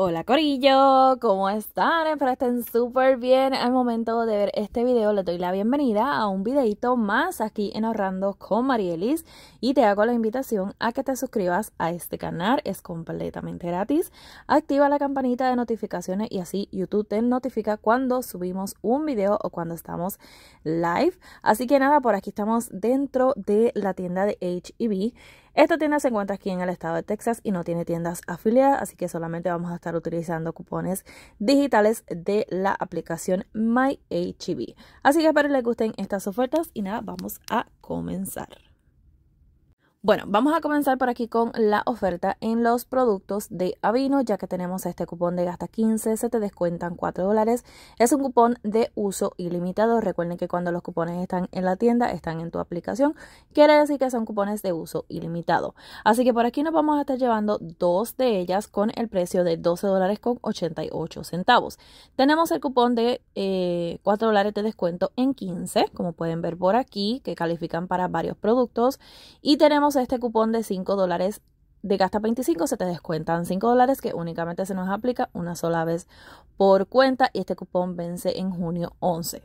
Hola Corillo, ¿cómo están? Espero estén súper bien. Al momento de ver este video les doy la bienvenida a un videito más aquí en Ahorrando con Marielis y te hago la invitación a que te suscribas a este canal, es completamente gratis. Activa la campanita de notificaciones y así YouTube te notifica cuando subimos un video o cuando estamos live. Así que nada, por aquí estamos dentro de la tienda de HEB. Esta tienda se encuentra aquí en el estado de Texas y no tiene tiendas afiliadas, así que solamente vamos a estar utilizando cupones digitales de la aplicación MyHB. Así que espero les gusten estas ofertas y nada, vamos a comenzar. Bueno, vamos a comenzar por aquí con la oferta en los productos de Avino, ya que tenemos este cupón de gasta 15, se te descuentan 4 dólares. Es un cupón de uso ilimitado. Recuerden que cuando los cupones están en la tienda, están en tu aplicación. Quiere decir que son cupones de uso ilimitado. Así que por aquí nos vamos a estar llevando dos de ellas con el precio de 12 dólares con 88 centavos. Tenemos el cupón de 4 eh, dólares de descuento en 15, como pueden ver por aquí, que califican para varios productos. Y tenemos este cupón de 5 dólares de gasta 25 se te descuentan 5 dólares que únicamente se nos aplica una sola vez por cuenta y este cupón vence en junio 11.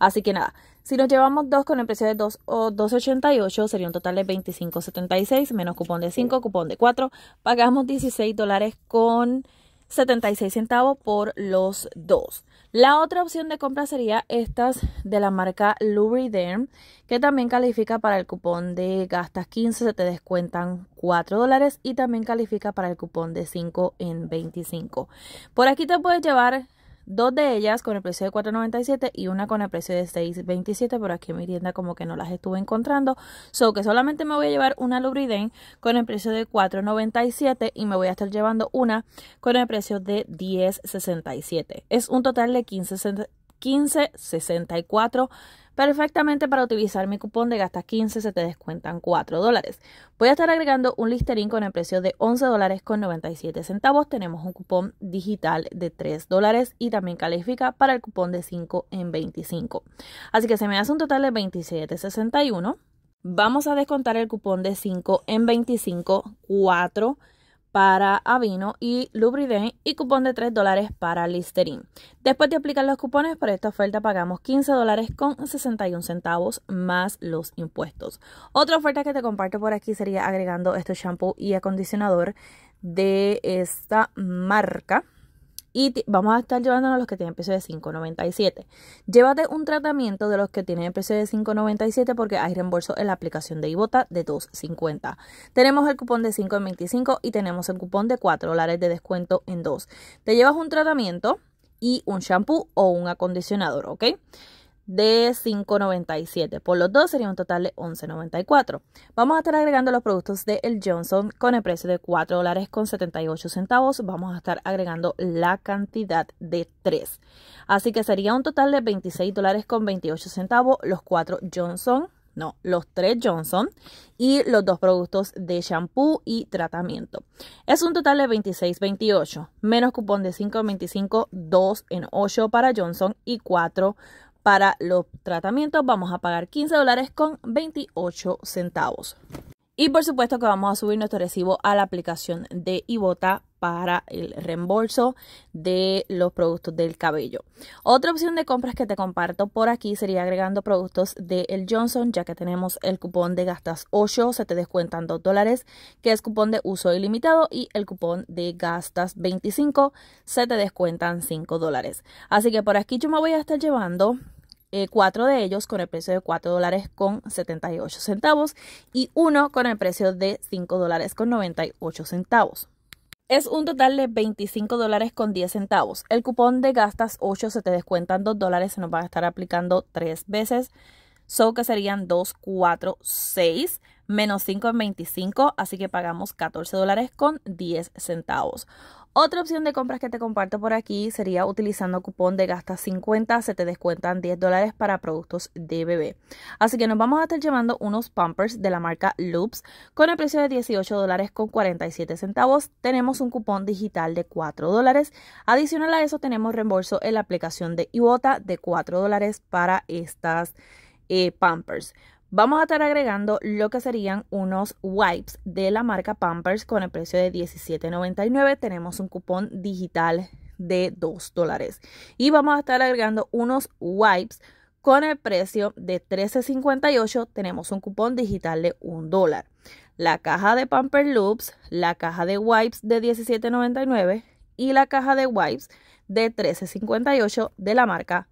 Así que nada, si nos llevamos dos con el precio de 2 o 2.88 sería un total de 25.76 menos cupón de 5, cupón de 4, pagamos 16 dólares con 76 centavos por los dos. La otra opción de compra sería estas de la marca Lubriderm, que también califica para el cupón de gastas 15, se te descuentan 4 dólares y también califica para el cupón de 5 en 25. Por aquí te puedes llevar dos de ellas con el precio de 4.97 y una con el precio de 6.27, pero aquí en mi tienda como que no las estuve encontrando, so que solamente me voy a llevar una Lubriden con el precio de 4.97 y me voy a estar llevando una con el precio de 10.67. Es un total de 15.64 perfectamente para utilizar mi cupón de gastas 15, se te descuentan 4 dólares. Voy a estar agregando un listerín con el precio de 11 dólares con 97 centavos. Tenemos un cupón digital de 3 dólares y también califica para el cupón de 5 en 25. Así que se me hace un total de 27.61. Vamos a descontar el cupón de 5 en 25, 4 para Avino y Lubriden y cupón de 3 dólares para Listerine. Después de aplicar los cupones para esta oferta pagamos 15 dólares con 61 centavos más los impuestos. Otra oferta que te comparto por aquí sería agregando este shampoo y acondicionador de esta marca. Y vamos a estar llevándonos los que tienen precio de 5.97. Llévate un tratamiento de los que tienen precio de 5.97 porque hay reembolso en la aplicación de Ibota de 2.50. Tenemos el cupón de 5.25 y tenemos el cupón de 4 dólares de descuento en 2. Te llevas un tratamiento y un shampoo o un acondicionador, ¿ok? de 5.97. Por los dos sería un total de 11.94. Vamos a estar agregando los productos de El Johnson con el precio de $4.78. dólares centavos. Vamos a estar agregando la cantidad de 3. Así que sería un total de $26.28 dólares los 4 Johnson. No, los 3 Johnson y los dos productos de shampoo y tratamiento. Es un total de 26.28, menos cupón de 5.25, 2 en 8 para Johnson y 4 para los tratamientos vamos a pagar 15 dólares con 28 centavos. Y por supuesto que vamos a subir nuestro recibo a la aplicación de Ibota para el reembolso de los productos del cabello. Otra opción de compras que te comparto por aquí sería agregando productos de el Johnson, ya que tenemos el cupón de gastas 8, se te descuentan 2 dólares, que es cupón de uso ilimitado, y el cupón de gastas 25, se te descuentan 5 dólares. Así que por aquí yo me voy a estar llevando eh, cuatro de ellos con el precio de 4 dólares con 78 centavos y uno con el precio de 5 dólares con 98 centavos. Es un total de 25 dólares con 10 centavos. El cupón de gastas 8 se te descuentan 2 dólares, se nos va a estar aplicando 3 veces. So que serían 2, 4, 6 menos 5 en 25, así que pagamos 14 dólares con 10 centavos. Otra opción de compras que te comparto por aquí sería utilizando cupón de gasta 50, se te descuentan 10 dólares para productos de bebé. Así que nos vamos a estar llevando unos pumpers de la marca Loops con el precio de 18 dólares con 47 centavos. Tenemos un cupón digital de 4 dólares. Adicional a eso tenemos reembolso en la aplicación de Ibota de 4 dólares para estas eh, Pampers. Vamos a estar agregando lo que serían unos wipes de la marca Pampers con el precio de $17.99. Tenemos un cupón digital de 2 dólares. Y vamos a estar agregando unos wipes con el precio de $13.58. Tenemos un cupón digital de 1 dólar. La caja de Pamper Loops, la caja de wipes de $17.99 y la caja de wipes de $13.58 de la marca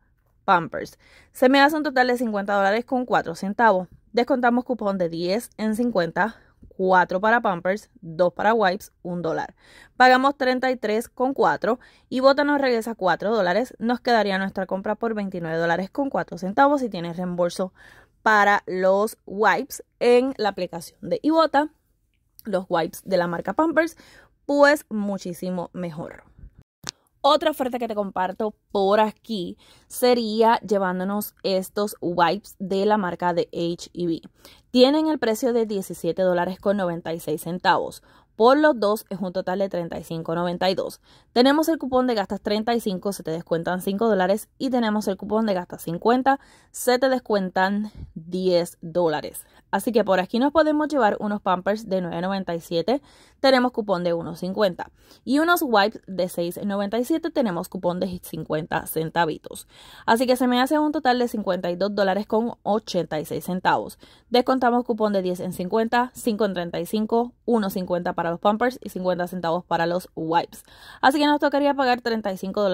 Pampers. Se me hace un total de 50 dólares con 4 centavos. Descontamos cupón de 10 en 50, 4 para Pampers, 2 para Wipes, 1 dólar. Pagamos 33 con 4 y Bota nos regresa 4 dólares. Nos quedaría nuestra compra por 29 dólares con 4 centavos si tienes reembolso para los wipes en la aplicación de Ibota, los wipes de la marca Pampers, pues muchísimo mejor. Otra oferta que te comparto por aquí sería llevándonos estos wipes de la marca de HEB. Tienen el precio de $17.96. dólares con centavos. Por los dos es un total de 35.92. Tenemos el cupón de gastas 35, se te descuentan 5 dólares. Y tenemos el cupón de gastas 50, se te descuentan 10 dólares. Así que por aquí nos podemos llevar unos Pampers de $9.97, tenemos cupón de $1.50. Y unos wipes de $6.97, tenemos cupón de 50 centavitos. Así que se me hace un total de $52.86. Descontamos cupón de 10 en 50, 5 1.50 para los Pampers y 50 centavos para los wipes. Así que nos tocaría pagar 35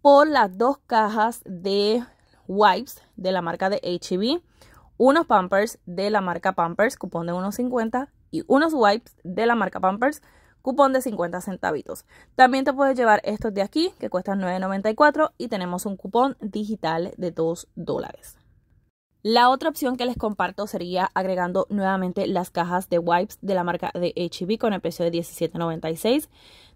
por las dos cajas de wipes de la marca de H&B. E unos Pampers de la marca Pampers, cupón de 1.50 y unos wipes de la marca Pampers, cupón de 50 centavitos. También te puedes llevar estos de aquí que cuestan 9.94 y tenemos un cupón digital de 2 dólares. La otra opción que les comparto sería agregando nuevamente las cajas de wipes de la marca de HB e con el precio de $17.96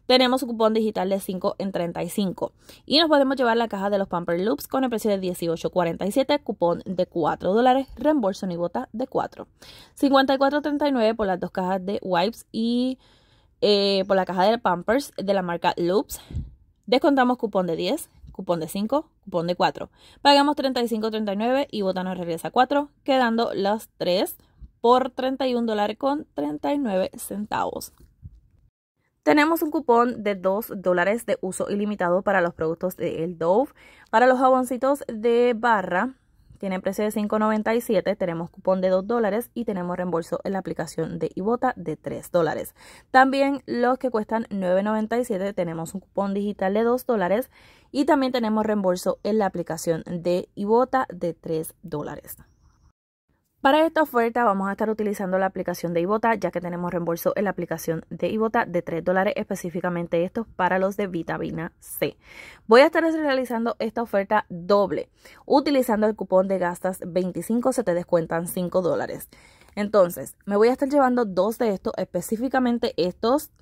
tenemos un cupón digital de 5 en 35 y nos podemos llevar la caja de los Pamper Loops con el precio de 18.47, cupón de 4 dólares, reembolso ni bota de 4. 54.39 por las dos cajas de wipes y eh, por la caja de Pampers de la marca Loops. Descontamos cupón de 10, cupón de 5, cupón de 4. Pagamos 35.39 y bota nos regresa 4, quedando las 3 por 31 dólares con 39 centavos. Tenemos un cupón de 2 dólares de uso ilimitado para los productos de El Dove. Para los jaboncitos de barra, tienen precio de 5.97, tenemos cupón de 2 dólares y tenemos reembolso en la aplicación de Ibota de 3 dólares. También los que cuestan 9.97 tenemos un cupón digital de 2 dólares y también tenemos reembolso en la aplicación de Ibota de 3 dólares. Para esta oferta vamos a estar utilizando la aplicación de Ibota, ya que tenemos reembolso en la aplicación de Ibota de 3 dólares, específicamente estos para los de vitamina C. Voy a estar realizando esta oferta doble. Utilizando el cupón de gastas 25 se te descuentan 5 dólares. Entonces, me voy a estar llevando dos de estos, específicamente estos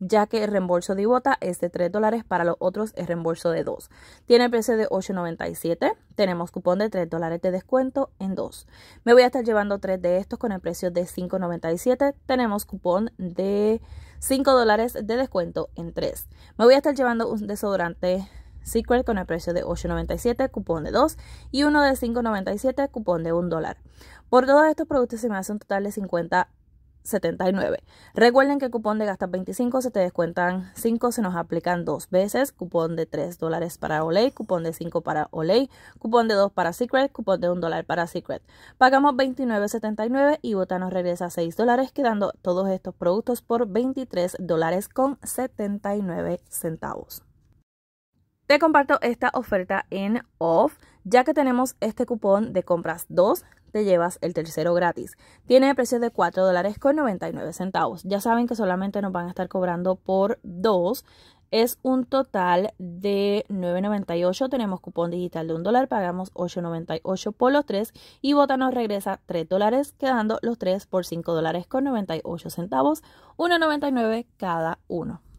ya que el reembolso de Ibota es de 3 dólares, para los otros es reembolso de 2. Tiene precio de 8.97, tenemos cupón de 3 dólares de descuento en 2. Me voy a estar llevando 3 de estos con el precio de 5.97, tenemos cupón de 5 dólares de descuento en 3. Me voy a estar llevando un desodorante Secret con el precio de 8.97, cupón de 2 y uno de 5.97, cupón de 1 dólar. Por todos estos productos se me hace un total de 50 79. Recuerden que el cupón de gastas 25 se te descuentan 5, se nos aplican dos veces. Cupón de 3 dólares para Olay, cupón de 5 para Olay, cupón de 2 para Secret, cupón de 1 dólar para Secret. Pagamos 29.79 y Bota nos regresa 6 dólares, quedando todos estos productos por 23 dólares con 79 centavos. Te comparto esta oferta en off, ya que tenemos este cupón de compras 2 te llevas el tercero gratis. Tiene precio de 4 dólares con 99 centavos. Ya saben que solamente nos van a estar cobrando por dos. Es un total de 9.98. Tenemos cupón digital de un dólar. Pagamos 8.98 por los tres. Y Bota nos regresa 3 dólares, quedando los tres por 5 dólares con 98 centavos. 1.99 cada uno.